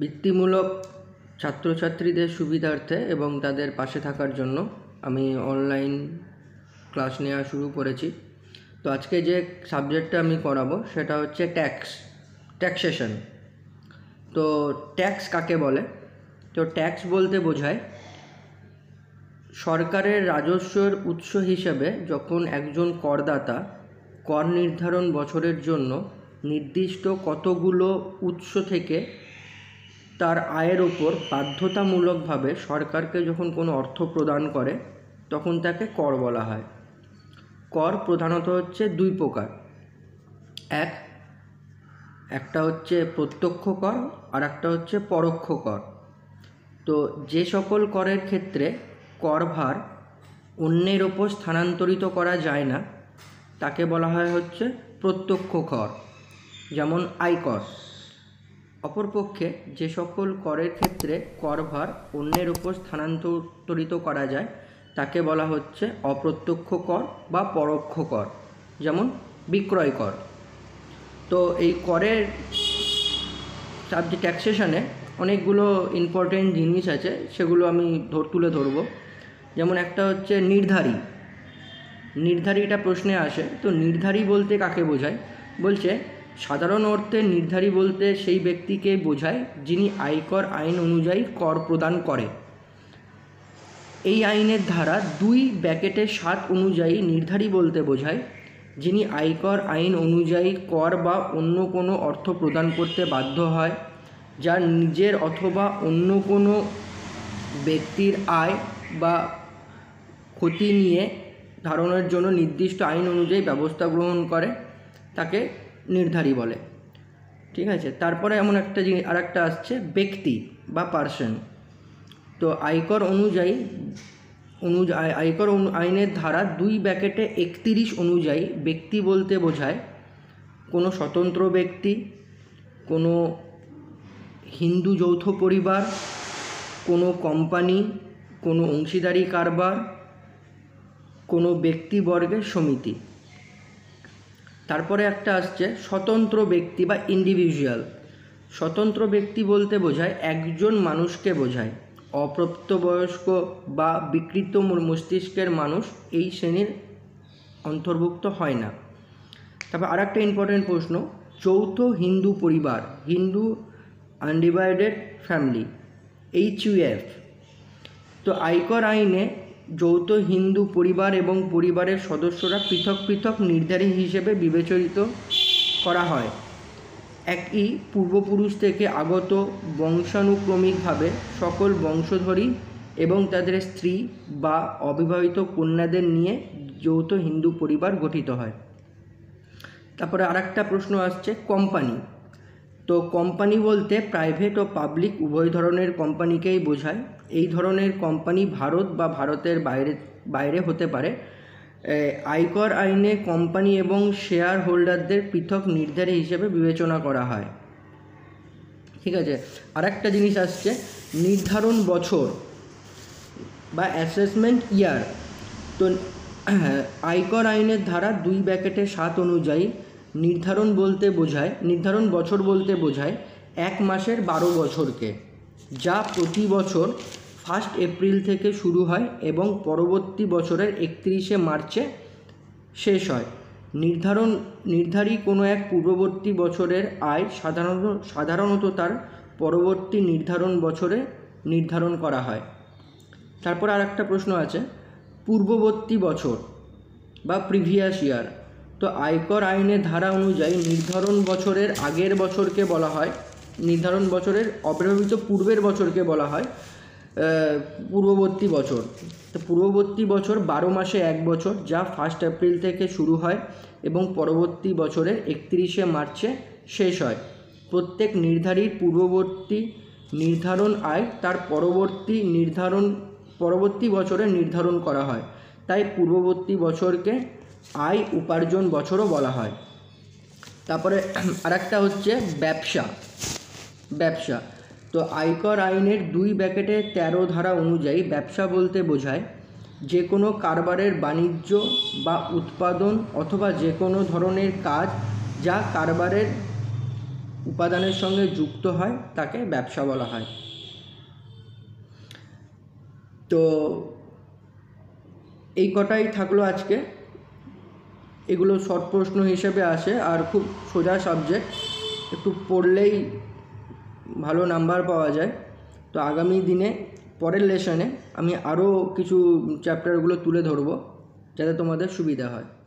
বৃত্তিমূলক ছাত্রছাত্রীদের সুবিধার্থে এবং তাদের পাশে থাকার জন্য আমি অনলাইন ক্লাস নেওয়া শুরু করেছি তো আজকে যে সাবজেক্টটা আমি করাবো সেটা হচ্ছে ট্যাক্স ট্যাক্সেশন তো ট্যাক্স কাকে বলে তো ট্যাক্স বলতে বোঝায় সরকারের রাজস্বের উৎস হিসেবে যখন একজন করদাতা কর নির্ধারণ বছরের জন্য নির্দিষ্ট কতগুলো উৎস থেকে তার আয়ের ওপর বাধ্যতামূলকভাবে সরকারকে যখন কোনো অর্থ প্রদান করে তখন তাকে কর বলা হয় কর প্রধানত হচ্ছে দুই প্রকার এক একটা হচ্ছে প্রত্যক্ষ কর আর একটা হচ্ছে পরোক্ষ কর তো যে সকল করের ক্ষেত্রে করভার অন্যের ওপর স্থানান্তরিত করা যায় না তাকে বলা হয় হচ্ছে প্রত্যক্ষ কর যেমন আইকস অপরপক্ষে যে সকল করের ক্ষেত্রে করভার অন্যের ওপর স্থানান্তরিত করা যায় তাকে বলা হচ্ছে অপ্রত্যক্ষ কর বা পরোক্ষ কর যেমন বিক্রয় কর তো এই করের সাবজেক্ট ট্যাক্সেশনে অনেকগুলো ইম্পর্টেন্ট জিনিস আছে সেগুলো আমি ধর তুলে ধরব যেমন একটা হচ্ছে নির্ধারী নির্ধারী এটা প্রশ্নে আসে তো নির্ধারী বলতে কাকে বোঝায় বলছে সাধারণ অর্থে নির্ধারী বলতে সেই ব্যক্তিকে বোঝায় যিনি আয়কর আইন অনুযায়ী কর প্রদান করে এই আইনের ধারা দুই ব্যাকেটের সাত অনুযায়ী নির্ধারী বলতে বোঝায় যিনি আয়কর আইন অনুযায়ী কর বা অন্য কোনো অর্থ প্রদান করতে বাধ্য হয় যা নিজের অথবা অন্য কোনো ব্যক্তির আয় বা ক্ষতি নিয়ে ধারণের জন্য নির্দিষ্ট আইন অনুযায়ী ব্যবস্থা গ্রহণ করে তাকে নির্ধারী বলে ঠিক আছে তারপরে এমন একটা জিনিস আর একটা আসছে ব্যক্তি বা পার্সন তো আয়কর অনুযায়ী অনুযায়ী আয়কর আইনের ধারা দুই ব্যাকেটে একতিরিশ অনুযায়ী ব্যক্তি বলতে বোঝায় কোনো স্বতন্ত্র ব্যক্তি কোনো হিন্দু যৌথ পরিবার কোনো কোম্পানি কোনো অংশীদারি কারবার কোনো ব্যক্তিবর্গের সমিতি তারপরে একটা আসছে স্বতন্ত্র ব্যক্তি বা ইন্ডিভিজুয়াল স্বতন্ত্র ব্যক্তি বলতে বোঝায় একজন মানুষকে বোঝায় অপ্রাপ্তবয়স্ক বা বিকৃত মস্তিষ্কের মানুষ এই শ্রেণীর অন্তর্ভুক্ত হয় না তারপর আর একটা ইম্পর্টেন্ট প্রশ্ন যৌথ হিন্দু পরিবার Hindu undivided family H UF তো আয়কর আইনে যৌথ হিন্দু পরিবার এবং পরিবারের সদস্যরা পৃথক পৃথক নির্ধারী হিসেবে বিবেচিত করা হয় একই পূর্বপুরুষ থেকে আগত বংশানুক্রমিকভাবে সকল বংশধরী এবং তাদের স্ত্রী বা অবিবাহিত কন্যাদের নিয়ে যৌথ হিন্দু পরিবার গঠিত হয় তারপরে আরেকটা প্রশ্ন আসছে কোম্পানি তো কোম্পানি বলতে প্রাইভেট ও পাবলিক উভয় ধরনের কোম্পানিকেই বোঝায় এই ধরনের কোম্পানি ভারত বা ভারতের বাইরে বাইরে হতে পারে আয়কর আইনে কোম্পানি এবং শেয়ার হোল্ডারদের পৃথক নির্ধারী হিসেবে বিবেচনা করা হয় ঠিক আছে আরেকটা জিনিস আসছে নির্ধারণ বছর বা অ্যাসেসমেন্ট ইয়ার তো আয়কর আইনের ধারা দুই ব্যাকেটে সাত অনুযায়ী নির্ধারণ বলতে বোঝায় নির্ধারণ বছর বলতে বোঝায় এক মাসের বারো বছরকে যা প্রতি বছর ফার্স্ট এপ্রিল থেকে শুরু হয় এবং পরবর্তী বছরের একত্রিশে মার্চে শেষ হয় নির্ধারণ নির্ধারী কোনো এক পূর্ববর্তী বছরের আয় সাধারণত সাধারণত তার পরবর্তী নির্ধারণ বছরে নির্ধারণ করা হয় তারপর আর একটা প্রশ্ন আছে পূর্ববর্তী বছর বা প্রিভিয়াস ইয়ার তো আয়কর আইনের ধারা অনুযায়ী নির্ধারণ বছরের আগের বছরকে বলা হয় নির্ধারণ বছরের অব্যবহৃত পূর্বের বছরকে বলা হয় পূর্ববর্তী বছর তো পূর্ববর্তী বছর বারো মাসে এক বছর যা ফার্স্ট এপ্রিল থেকে শুরু হয় এবং পরবর্তী বছরের একত্রিশে মার্চে শেষ হয় প্রত্যেক নির্ধারিত পূর্ববর্তী নির্ধারণ আয় তার পরবর্তী নির্ধারণ পরবর্তী বছরে নির্ধারণ করা হয় তাই পূর্ববর্তী বছরকে আয় উপার্জন বছরও বলা হয় তারপরে আরেকটা হচ্ছে ব্যবসা ব্যবসা তো আয়কর আইনের দুই ব্যাকেটে তেরো ধারা অনুযায়ী ব্যবসা বলতে বোঝায় যে কোনো কারবারের বাণিজ্য বা উৎপাদন অথবা যে কোনো ধরনের কাজ যা কারবারের উপাদানের সঙ্গে যুক্ত হয় তাকে ব্যবসা বলা হয় তো এই কটাই থাকলো আজকে এগুলো শর্ট প্রশ্ন হিসেবে আসে আর খুব সোজা সাবজেক্ট একটু পড়লেই ভালো নাম্বার পাওয়া যায় তো আগামী দিনে পরের লেশনে আমি আরও কিছু চ্যাপ্টারগুলো তুলে ধরব যাতে তোমাদের সুবিধা হয়